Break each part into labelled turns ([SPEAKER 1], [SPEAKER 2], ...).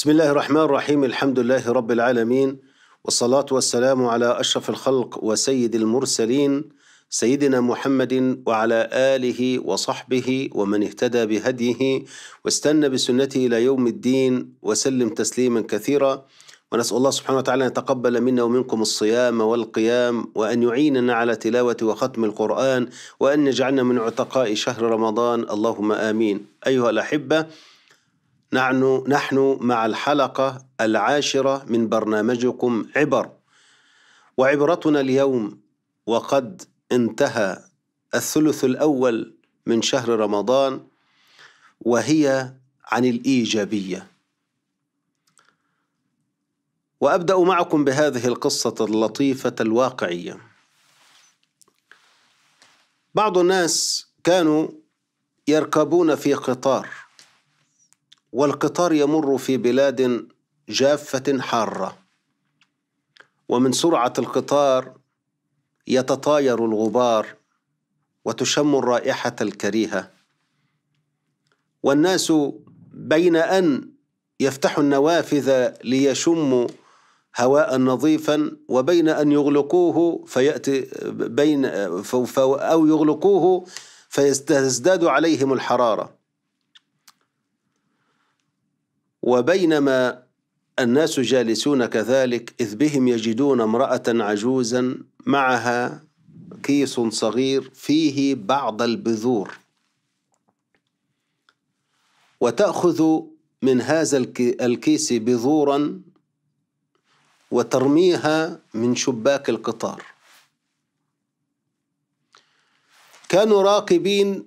[SPEAKER 1] بسم الله الرحمن الرحيم الحمد لله رب العالمين والصلاة والسلام على أشرف الخلق وسيد المرسلين سيدنا محمد وعلى آله وصحبه ومن اهتدى بهديه واستنى بسنته إلى يوم الدين وسلم تسليما كثيرا ونسأل الله سبحانه وتعالى أن يتقبل منا ومنكم الصيام والقيام وأن يعيننا على تلاوة وختم القرآن وأن يجعلنا من عتقاء شهر رمضان اللهم آمين أيها الأحبة نحن نحن مع الحلقة العاشرة من برنامجكم عبر وعبرتنا اليوم وقد انتهى الثلث الأول من شهر رمضان وهي عن الإيجابية وأبدأ معكم بهذه القصة اللطيفة الواقعية بعض الناس كانوا يركبون في قطار والقطار يمر في بلاد جافة حارة ومن سرعة القطار يتطاير الغبار وتشم الرائحة الكريهة والناس بين أن يفتحوا النوافذ ليشموا هواء نظيفا وبين أن يغلقوه فيأتي بين أو يغلقوه فيزداد عليهم الحرارة وبينما الناس جالسون كذلك إذ بهم يجدون امرأة عجوزا معها كيس صغير فيه بعض البذور وتأخذ من هذا الكيس بذورا وترميها من شباك القطار كانوا راقبين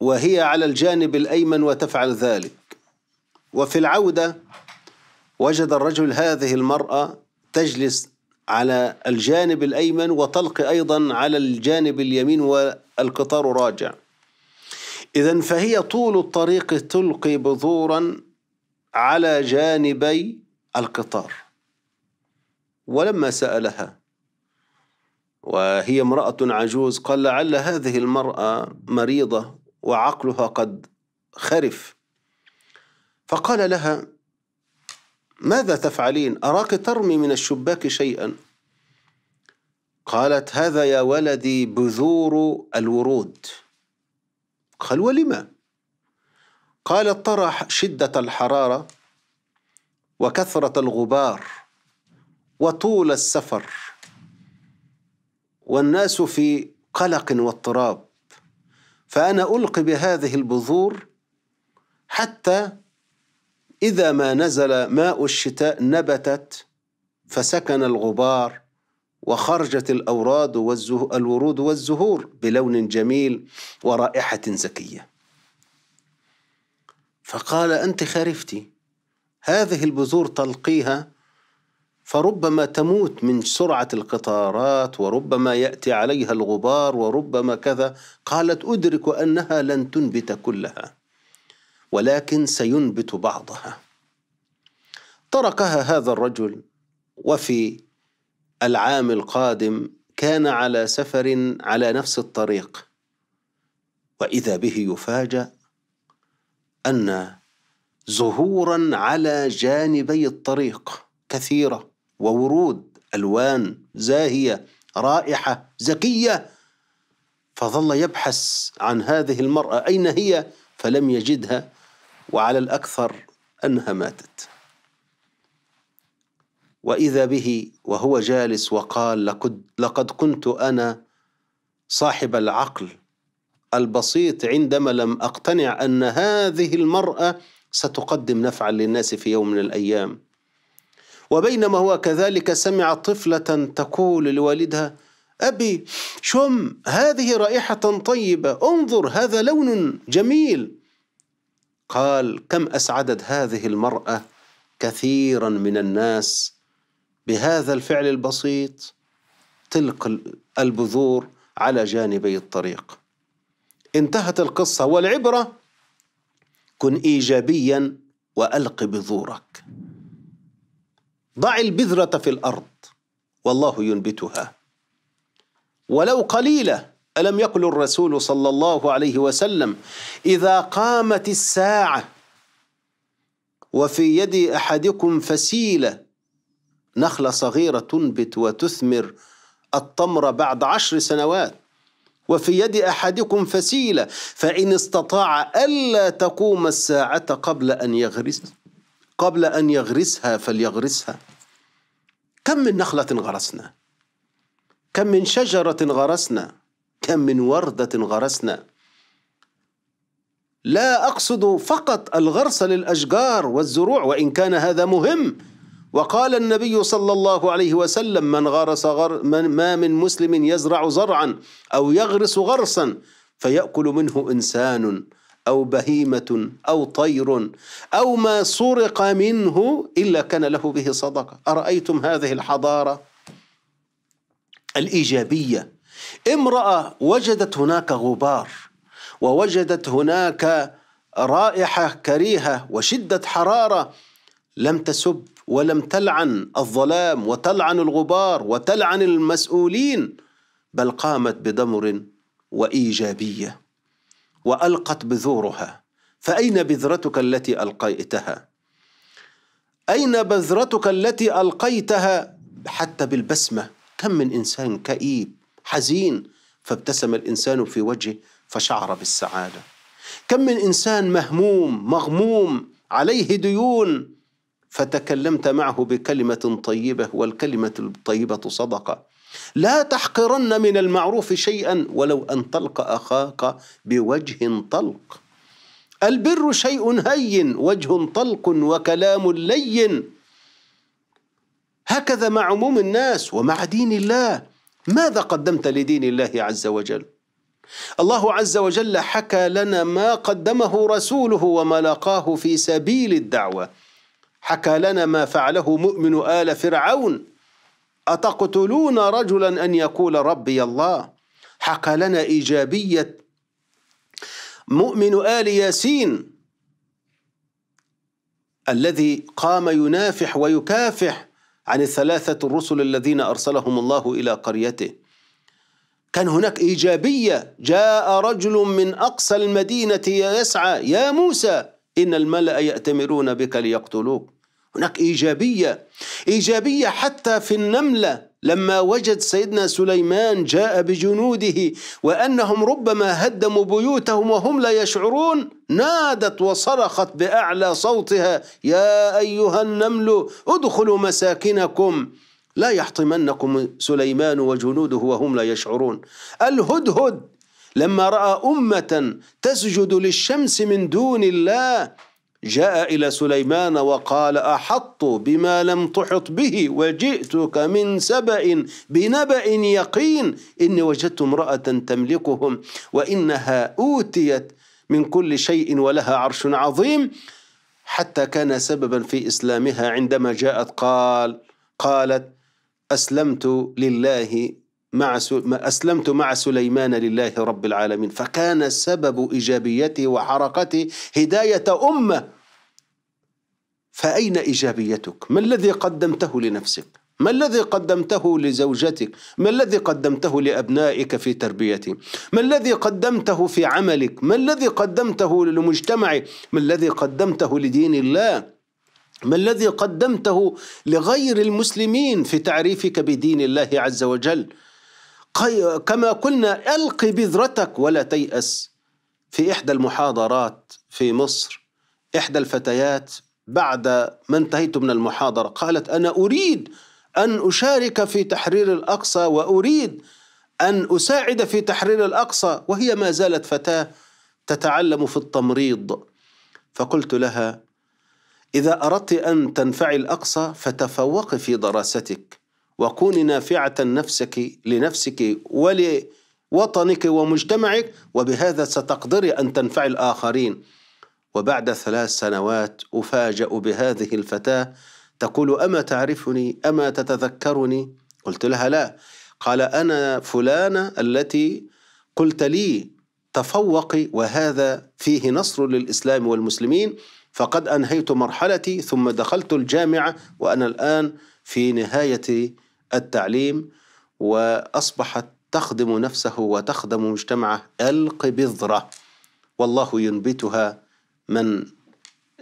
[SPEAKER 1] وهي على الجانب الأيمن وتفعل ذلك وفي العودة وجد الرجل هذه المرأة تجلس على الجانب الأيمن وتلقي أيضا على الجانب اليمين والقطار راجع إذا فهي طول الطريق تلقي بذورا على جانبي القطار ولما سألها وهي امرأة عجوز قال لعل هذه المرأة مريضة وعقلها قد خرف فقال لها ماذا تفعلين اراك ترمي من الشباك شيئا قالت هذا يا ولدي بذور الورود قال ولما قالت ترى شده الحراره وكثره الغبار وطول السفر والناس في قلق واضطراب فانا القي بهذه البذور حتى إذا ما نزل ماء الشتاء نبتت فسكن الغبار وخرجت الأوراد والورود الورود والزهور بلون جميل ورائحة زكية فقال أنت خرفتي هذه البذور تلقيها فربما تموت من سرعة القطارات وربما يأتي عليها الغبار وربما كذا قالت أدرك أنها لن تنبت كلها ولكن سينبت بعضها تركها هذا الرجل وفي العام القادم كان على سفر على نفس الطريق واذا به يفاجا ان زهورا على جانبي الطريق كثيره وورود الوان زاهيه رائحه زكيه فظل يبحث عن هذه المراه اين هي فلم يجدها وعلى الأكثر أنها ماتت وإذا به وهو جالس وقال لقد, كنت أنا صاحب العقل البسيط عندما لم أقتنع أن هذه المرأة ستقدم نفعا للناس في يوم من الأيام وبينما هو كذلك سمع طفلة تقول لوالدها أبي شم هذه رائحة طيبة انظر هذا لون جميل قال كم اسعدت هذه المراه كثيرا من الناس بهذا الفعل البسيط تلقي البذور على جانبي الطريق انتهت القصه والعبره كن ايجابيا والق بذورك ضع البذره في الارض والله ينبتها ولو قليله ألم يقل الرسول صلى الله عليه وسلم إذا قامت الساعة وفي يد أحدكم فسيلة نخلة صغيرة تنبت وتثمر التمر بعد عشر سنوات وفي يد أحدكم فسيلة فإن استطاع ألا تقوم الساعة قبل أن يغرس قبل أن يغرسها فليغرسها كم من نخلة غرسنا كم من شجرة غرسنا كم من وردة غرسنا لا أقصد فقط الغرس للأشجار والزروع وإن كان هذا مهم وقال النبي صلى الله عليه وسلم من غرس غر من ما من مسلم يزرع زرعا أو يغرس غرسا فيأكل منه إنسان أو بهيمة أو طير أو ما سرق منه إلا كان له به صدقة أرأيتم هذه الحضارة الإيجابية امرأة وجدت هناك غبار ووجدت هناك رائحة كريهة وشدة حرارة لم تسب ولم تلعن الظلام وتلعن الغبار وتلعن المسؤولين بل قامت بدمر وإيجابية وألقت بذورها فأين بذرتك التي ألقيتها أين بذرتك التي ألقيتها حتى بالبسمة كم من إنسان كئيب حزين فابتسم الانسان في وجهه فشعر بالسعاده كم من انسان مهموم مغموم عليه ديون فتكلمت معه بكلمه طيبه والكلمه الطيبه صدقه لا تحقرن من المعروف شيئا ولو ان تلقى اخاك بوجه طلق البر شيء هين وجه طلق وكلام لين هكذا مع عموم الناس ومع دين الله ماذا قدمت لدين الله عز وجل الله عز وجل حكى لنا ما قدمه رسوله وما لقاه في سبيل الدعوه حكى لنا ما فعله مؤمن ال فرعون اتقتلون رجلا ان يقول ربي الله حكى لنا ايجابيه مؤمن ال ياسين الذي قام ينافح ويكافح عن الثلاثة الرسل الذين أرسلهم الله إلى قريته كان هناك إيجابية جاء رجل من أقصى المدينة يسعى يا موسى إن الملأ يأتمرون بك ليقتلوك هناك إيجابية إيجابية حتى في النملة لما وجد سيدنا سليمان جاء بجنوده وأنهم ربما هدموا بيوتهم وهم لا يشعرون نادت وصرخت بأعلى صوتها يا أيها النمل ادخلوا مساكنكم لا يحطمنكم سليمان وجنوده وهم لا يشعرون الهدهد لما رأى أمة تسجد للشمس من دون الله جاء إلى سليمان وقال أحط بما لم تحط به وجئتك من سبأ بنبأ يقين إني وجدت امرأة تملكهم وإنها أوتيت من كل شيء ولها عرش عظيم حتى كان سببا في إسلامها عندما جاءت قال قالت أسلمت لله مع أسلمت مع سليمان لله رب العالمين فكان سبب إيجابيته وحركته هداية أمة فأين إيجابيتك؟ ما الذي قدمته لنفسك؟ ما الذي قدمته لزوجتك؟ ما الذي قدمته لأبنائك في تربيتهم؟ ما الذي قدمته في عملك؟ ما الذي قدمته لمجتمعك؟ ما الذي قدمته لدين الله؟ ما الذي قدمته لغير المسلمين في تعريفك بدين الله عز وجل؟ كما قلنا ألق بذرتك ولا تيأس في إحدى المحاضرات في مصر إحدى الفتيات بعد ما انتهيت من المحاضرة قالت أنا أريد أن أشارك في تحرير الأقصى وأريد أن أساعد في تحرير الأقصى وهي ما زالت فتاة تتعلم في التمريض فقلت لها إذا أردت أن تنفعي الأقصى فتفوقي في دراستك وكوني نافعة نفسك لنفسك ولوطنك ومجتمعك وبهذا ستقدري أن تنفعي الآخرين وبعد ثلاث سنوات أفاجأ بهذه الفتاة تقول أما تعرفني أما تتذكرني قلت لها لا قال أنا فلانة التي قلت لي تفوقي وهذا فيه نصر للإسلام والمسلمين فقد أنهيت مرحلتي ثم دخلت الجامعة وأنا الآن في نهاية التعليم وأصبحت تخدم نفسه وتخدم مجتمعه القبضرة والله ينبتها من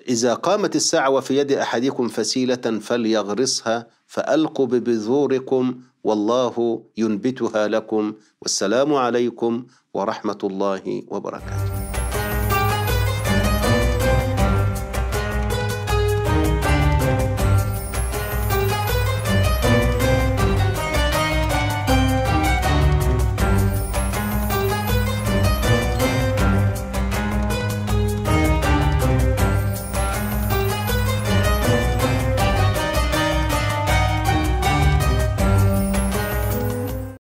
[SPEAKER 1] إذا قامت الساعة وفي يد أحدكم فسيلة فليغرسها فألقوا ببذوركم والله ينبتها لكم والسلام عليكم ورحمة الله وبركاته